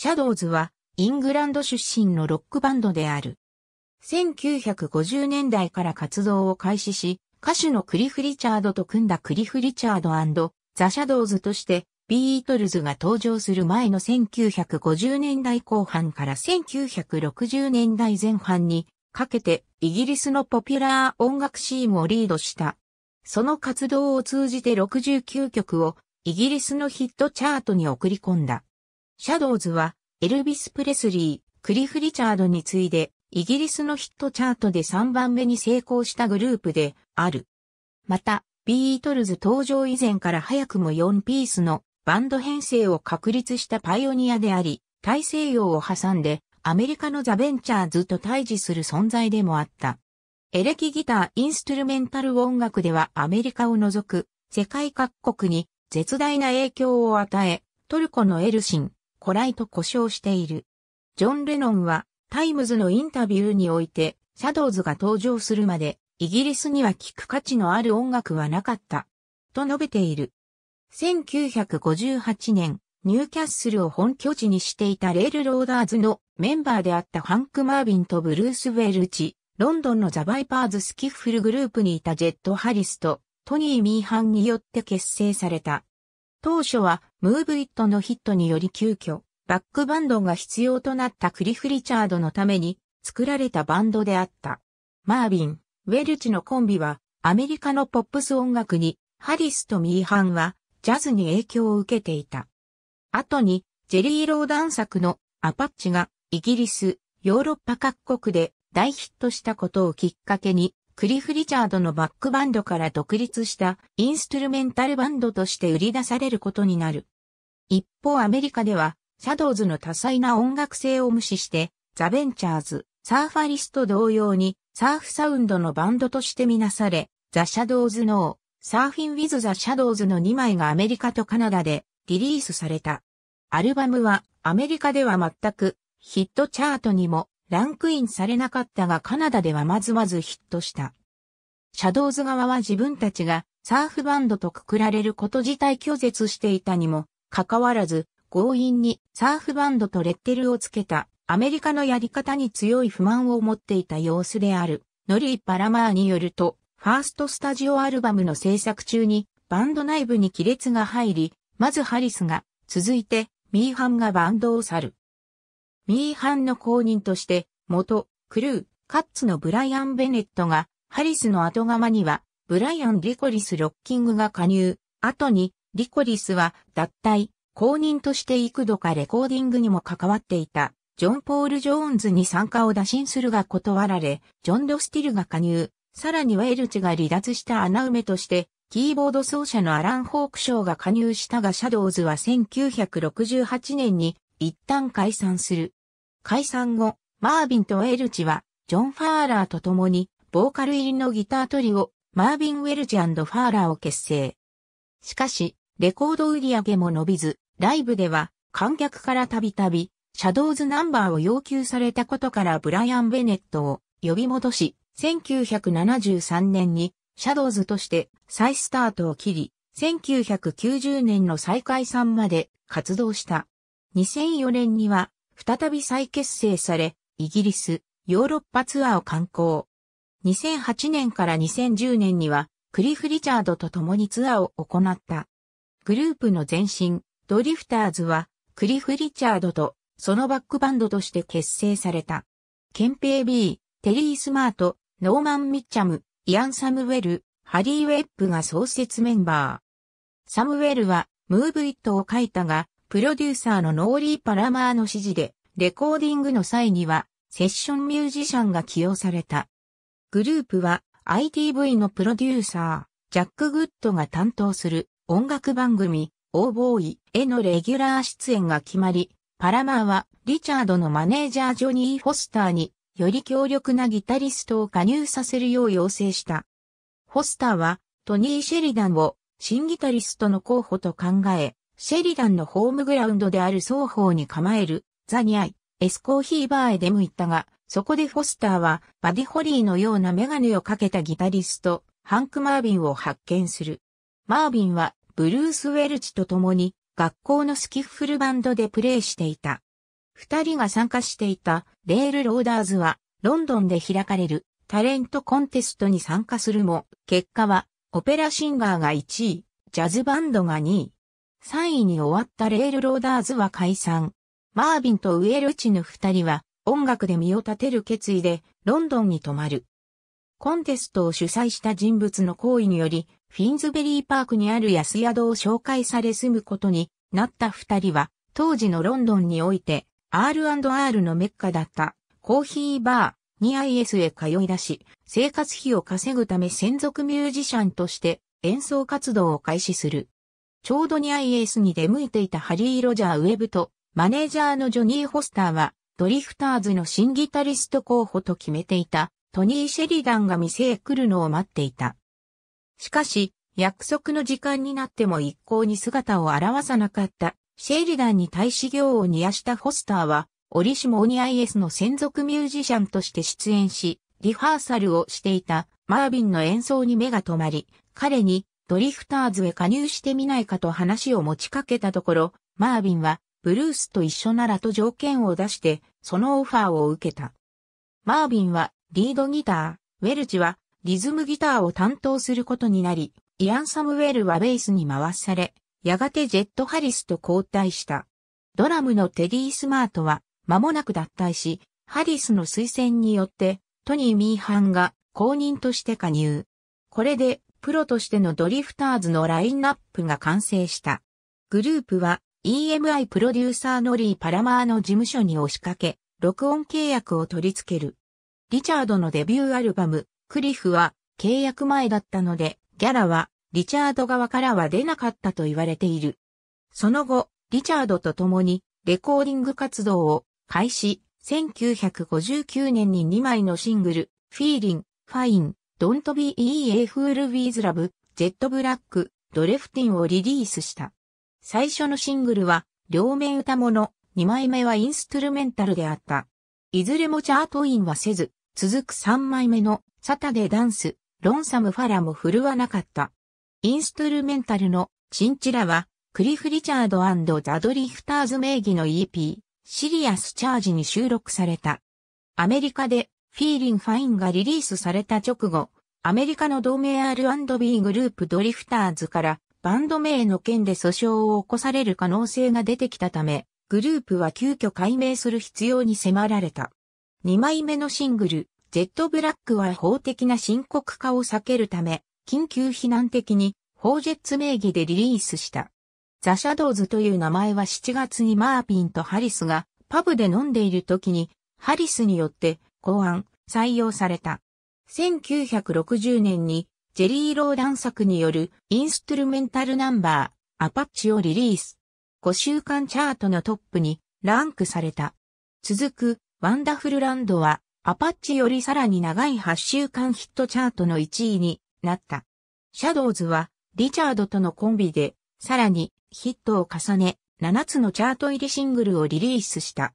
シャドウズはイングランド出身のロックバンドである。1950年代から活動を開始し、歌手のクリフ・リチャードと組んだクリフ・リチャードザ・シャドウズとしてビートルズが登場する前の1950年代後半から1960年代前半にかけてイギリスのポピュラー音楽シーンをリードした。その活動を通じて69曲をイギリスのヒットチャートに送り込んだ。シャドウズは、エルビス・プレスリー、クリフ・リチャードに次いで、イギリスのヒットチャートで3番目に成功したグループである。また、ビートルズ登場以前から早くも4ピースのバンド編成を確立したパイオニアであり、大西洋を挟んでアメリカのザ・ベンチャーズと対峙する存在でもあった。エレキギター・インストゥルメンタル音楽ではアメリカを除く世界各国に絶大な影響を与え、トルコのエルシン、古来と呼称している。ジョン・レノンは、タイムズのインタビューにおいて、シャドウズが登場するまで、イギリスには聴く価値のある音楽はなかった、と述べている。1958年、ニューキャッスルを本拠地にしていたレールローダーズのメンバーであったファンク・マービンとブルース・ウェルチ、ロンドンのザ・バイパーズ・スキッフルグループにいたジェット・ハリスとトニー・ミーハンによって結成された当初は、ムーブ・イットのヒットにより急遽、バックバンドが必要となったクリフ・リチャードのために作られたバンドであった。マービン、ウェルチのコンビは、アメリカのポップス音楽に、ハリスとミーハンは、ジャズに影響を受けていた。後に、ジェリー・ローダン作のアパッチが、イギリス、ヨーロッパ各国で大ヒットしたことをきっかけに、クリフ・リチャードのバックバンドから独立したインストゥルメンタルバンドとして売り出されることになる。一方アメリカでは、シャドウズの多彩な音楽性を無視して、ザ・ベンチャーズ、サーファリスト同様に、サーフサウンドのバンドとしてみなされ、ザ・シャドウズ・ノー、サーフィン・ウィズ・ザ・シャドウズの2枚がアメリカとカナダでリリースされた。アルバムはアメリカでは全くヒットチャートにもランクインされなかったがカナダではまずまずヒットした。シャドウズ側は自分たちがサーフバンドとくくられること自体拒絶していたにもかかわらず強引にサーフバンドとレッテルをつけたアメリカのやり方に強い不満を持っていた様子である。ノリー・パラマーによると、ファーストスタジオアルバムの制作中にバンド内部に亀裂が入り、まずハリスが、続いてミーハンがバンドを去る。ミーハンの後任として、元、クルー、カッツのブライアン・ベネットが、ハリスの後釜には、ブライアン・リコリス・ロッキングが加入。後に、リコリスは、脱退、後任として幾度かレコーディングにも関わっていた、ジョン・ポール・ジョーンズに参加を打診するが断られ、ジョン・ロスティルが加入。さらにはエルチが離脱した穴埋めとして、キーボード奏者のアラン・ホークショーが加入したがシャドウズは1968年に一旦解散する。解散後、マービンとエルチは、ジョン・ファーラーと共に、ボーカル入りのギタートリオ、マービン・ウェルチファーラーを結成。しかし、レコード売り上げも伸びず、ライブでは、観客からたびたび、シャドウズナンバーを要求されたことからブライアン・ベネットを呼び戻し、1973年にシャドウズとして再スタートを切り、1990年の再解散まで活動した。2004年には再び再結成され、イギリス、ヨーロッパツアーを観光。2008年から2010年には、クリフ・リチャードと共にツアーを行った。グループの前身、ドリフターズは、クリフ・リチャードと、そのバックバンドとして結成された。ケンペイ・ビー、テリー・スマート、ノーマン・ミッチャム、イアン・サムウェル、ハリー・ウェップが創設メンバー。サムウェルは、ムーブ・イットを書いたが、プロデューサーのノーリー・パラマーの指示で、レコーディングの際には、セッションミュージシャンが起用された。グループは ITV のプロデューサー、ジャック・グッドが担当する音楽番組、オーボーイへのレギュラー出演が決まり、パラマーはリチャードのマネージャージョニー・フォスターにより強力なギタリストを加入させるよう要請した。フォスターはトニー・シェリダンを新ギタリストの候補と考え、シェリダンのホームグラウンドである双方に構えるザニアイ、エスコーヒーバーへ出向いたが、そこでフォスターは、バディ・ホリーのようなメガネをかけたギタリスト、ハンク・マービンを発見する。マービンは、ブルース・ウェルチと共に、学校のスキッフルバンドでプレーしていた。二人が参加していた、レール・ローダーズは、ロンドンで開かれる、タレントコンテストに参加するも、結果は、オペラシンガーが1位、ジャズバンドが2位。3位に終わったレール・ローダーズは解散。マービンとウエルチヌ二人は音楽で身を立てる決意でロンドンに泊まる。コンテストを主催した人物の行為により、フィンズベリーパークにある安宿を紹介され住むことになった二人は、当時のロンドンにおいて R&R のメッカだったコーヒーバーに i s へ通い出し、生活費を稼ぐため専属ミュージシャンとして演奏活動を開始する。ちょうどに i s に出向いていたハリー・ロジャー・ウェブとマネージャーのジョニー・ホスターは、ドリフターズの新ギタリスト候補と決めていた、トニー・シェリダンが店へ来るのを待っていた。しかし、約束の時間になっても一向に姿を現さなかった、シェリダンに対し業を煮やしたホスターは、折しもオニアイエスの専属ミュージシャンとして出演し、リハーサルをしていたマービンの演奏に目が止まり、彼にドリフターズへ加入してみないかと話を持ちかけたところ、マービンはブルースと一緒ならと条件を出して、そのオファーを受けた。マービンはリードギター、ウェルチはリズムギターを担当することになり、イアン・サムウェルはベースに回され、やがてジェット・ハリスと交代した。ドラムのテディ・スマートは間もなく脱退し、ハリスの推薦によって、トニー・ミーハンが公認として加入。これで、プロとしてのドリフターズのラインナップが完成した。グループは、EMI プロデューサーのリー・パラマーの事務所に押しかけ、録音契約を取り付ける。リチャードのデビューアルバム、クリフは契約前だったので、ギャラはリチャード側からは出なかったと言われている。その後、リチャードと共にレコーディング活動を開始、1959年に2枚のシングル、フィーリン、ファイン、ドントビー・イー・エー・フール・ウィーズ・ラブ、ジェット・ブラック、ドレフティンをリリースした。最初のシングルは、両面歌もの、2枚目はインストゥルメンタルであった。いずれもチャートインはせず、続く3枚目の、サタデーダンス、ロンサムファラも振るわなかった。インストゥルメンタルの、チンチラは、クリフ・リチャードザ・ドリフターズ名義の EP、シリアス・チャージに収録された。アメリカで、フィーリン・ファインがリリースされた直後、アメリカの同盟 R&B グループドリフターズからバンド名の件で訴訟を起こされる可能性が出てきたため、グループは急遽解明する必要に迫られた。2枚目のシングル、ジェットブラックは法的な深刻化を避けるため、緊急避難的に、ホージェッツ名義でリリースした。ザ・シャドウズという名前は7月にマーピンとハリスがパブで飲んでいる時にハリスによって考案、採用された。1960年にジェリー・ローダン作によるインストゥルメンタルナンバー、アパッチをリリース。5週間チャートのトップにランクされた。続く、ワンダフルランドは、アパッチよりさらに長い8週間ヒットチャートの1位になった。シャドウズは、リチャードとのコンビで、さらにヒットを重ね、7つのチャート入りシングルをリリースした。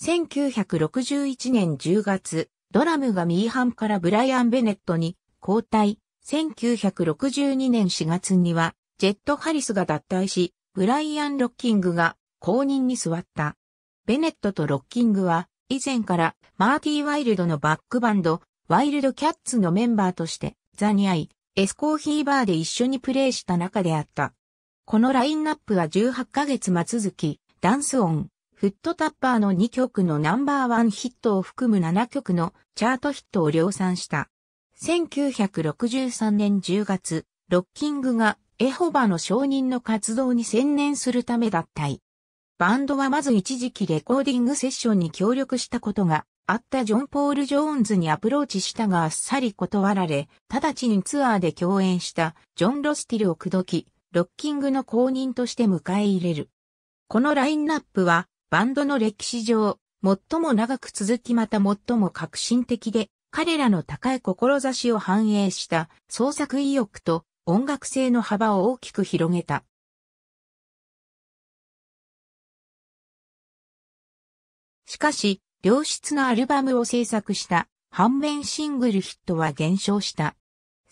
1961年10月、ドラムがミーハンからブライアン・ベネットに交代、1962年4月には、ジェット・ハリスが脱退し、ブライアン・ロッキングが公認に座った。ベネットとロッキングは、以前からマーティー・ワイルドのバックバンド、ワイルド・キャッツのメンバーとして、ザニアイ、エスコーヒーバーで一緒にプレーした中であった。このラインナップは18ヶ月末続き、ダンスオン、フットタッパーの2曲のナンバーワンヒットを含む7曲のチャートヒットを量産した。1963年10月、ロッキングがエホバの承認の活動に専念するため脱退。バンドはまず一時期レコーディングセッションに協力したことがあったジョン・ポール・ジョーンズにアプローチしたがあっさり断られ、直ちにツアーで共演したジョン・ロスティルを口説き、ロッキングの公認として迎え入れる。このラインナップはバンドの歴史上最も長く続きまた最も革新的で彼らの高い志を反映した創作意欲と音楽性の幅を大きく広げた。しかし、良質なアルバムを制作した反面シングルヒットは減少した。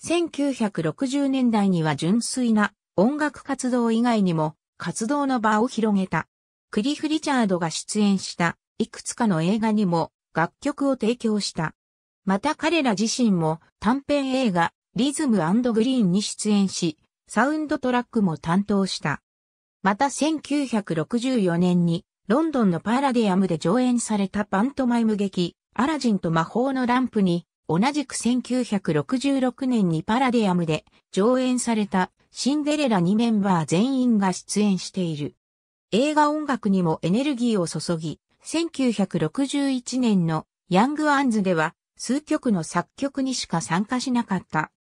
1960年代には純粋な音楽活動以外にも活動の場を広げた。クリフ・リチャードが出演したいくつかの映画にも楽曲を提供した。また彼ら自身も短編映画リズムグリーンに出演し、サウンドトラックも担当した。また1964年にロンドンのパラディアムで上演されたパントマイム劇アラジンと魔法のランプに同じく1966年にパラディアムで上演されたシンデレラ2メンバー全員が出演している。映画音楽にもエネルギーを注ぎ、1961年のヤングアンズでは数曲の作曲にしか参加しなかった。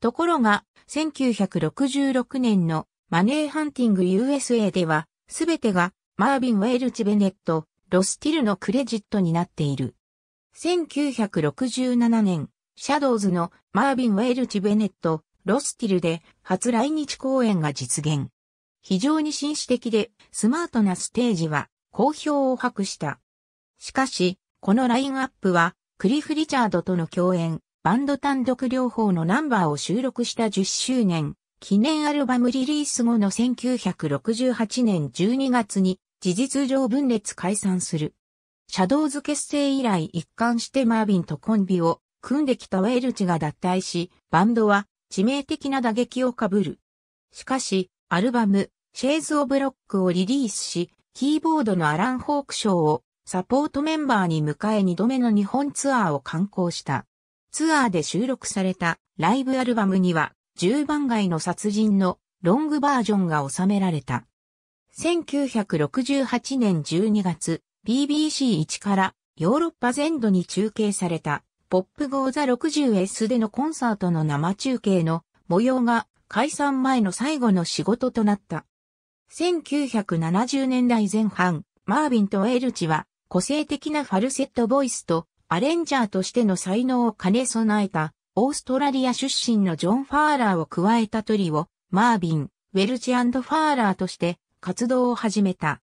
ところが、1966年のマネーハンティング USA では、すべてがマービン・ウェルチ・ベネット、ロスティルのクレジットになっている。1967年、シャドウズのマービン・ウェルチ・ベネット、ロスティルで初来日公演が実現。非常に紳士的でスマートなステージは好評を博した。しかし、このラインアップはクリフ・リチャードとの共演、バンド単独両方のナンバーを収録した10周年、記念アルバムリリース後の1968年12月に事実上分裂解散する。シャドウズ結成以来一貫してマービンとコンビを組んできたウェルチが脱退し、バンドは致命的な打撃を被る。しかし、アルバム、シェイズ・オブ・ロックをリリースし、キーボードのアラン・ホークショーをサポートメンバーに迎え2度目の日本ツアーを観光した。ツアーで収録されたライブアルバムには、10番街の殺人のロングバージョンが収められた。1968年12月、BBC1 からヨーロッパ全土に中継された、ポップゴーザ 60S でのコンサートの生中継の模様が解散前の最後の仕事となった。1970年代前半、マービンとエルチは個性的なファルセットボイスとアレンジャーとしての才能を兼ね備えたオーストラリア出身のジョン・ファーラーを加えたトリオ、マービン、ウェルチファーラーとして活動を始めた。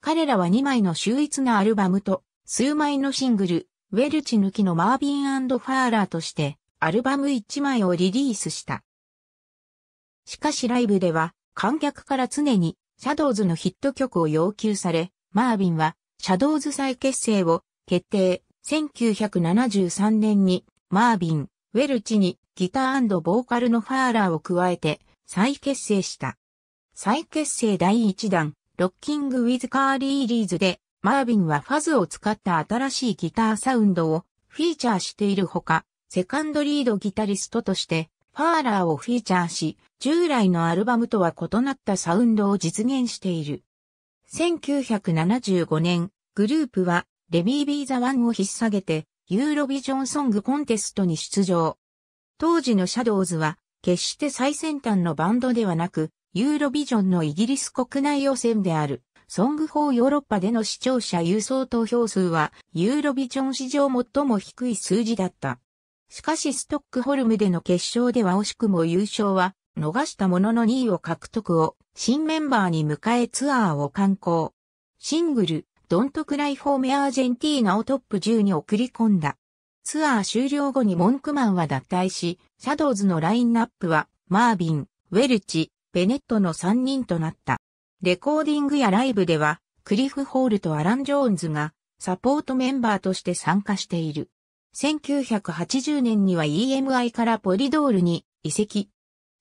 彼らは2枚の秀逸なアルバムと数枚のシングル、ウェルチ抜きのマービンファーラーとしてアルバム1枚をリリースした。しかしライブでは観客から常にシャドウズのヒット曲を要求され、マービンはシャドウズ再結成を決定。1973年にマービン、ウェルチにギターボーカルのファーラーを加えて再結成した。再結成第1弾、ロッキング・ウィズ・カーリー・リーズで、マービンはファズを使った新しいギターサウンドをフィーチャーしているほか、セカンドリードギタリストとして、ファーラーをフィーチャーし、従来のアルバムとは異なったサウンドを実現している。1975年、グループは、レミー・ビー・ザ・ワンを引っ下げて、ユーロビジョンソングコンテストに出場。当時のシャドウズは、決して最先端のバンドではなく、ユーロビジョンのイギリス国内予選である、ソングー・ヨーロッパでの視聴者郵送投票数は、ユーロビジョン史上最も低い数字だった。しかしストックホルムでの決勝では惜しくも優勝は逃したものの2位を獲得を新メンバーに迎えツアーを観光。シングル、ドントクライフォーメアージェンティーナをトップ10に送り込んだ。ツアー終了後にモンクマンは脱退し、シャドウズのラインナップは、マービン、ウェルチ、ベネットの3人となった。レコーディングやライブでは、クリフ・ホールとアラン・ジョーンズがサポートメンバーとして参加している。1980年には EMI からポリドールに移籍、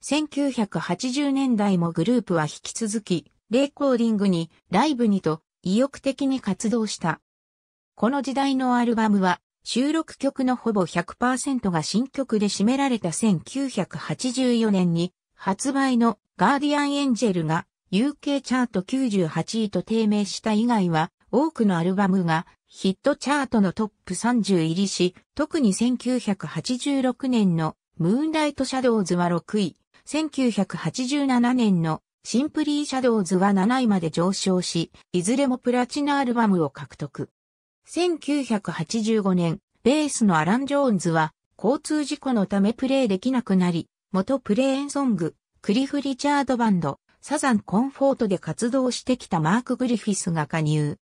1980年代もグループは引き続き、レコーディングに、ライブにと、意欲的に活動した。この時代のアルバムは、収録曲のほぼ100%が新曲で占められた1984年に、発売のガーディアンエンジェルが UK チャート98位と低迷した以外は、多くのアルバムがヒットチャートのトップ30入りし、特に1986年のムーンライトシャドウズは6位、1987年のシンプリーシャドウズは7位まで上昇し、いずれもプラチナアルバムを獲得。1985年、ベースのアラン・ジョーンズは、交通事故のためプレイできなくなり、元プレーンソング、クリフ・リチャードバンド、サザン・コンフォートで活動してきたマーク・グリフィスが加入。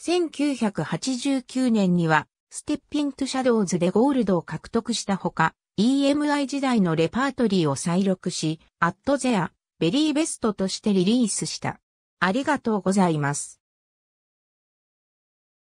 1989年には、ステッピント・シャドウズでゴールドを獲得したほか、EMI 時代のレパートリーを再録し、アットゼア、ベリーベストとしてリリースした。ありがとうございます。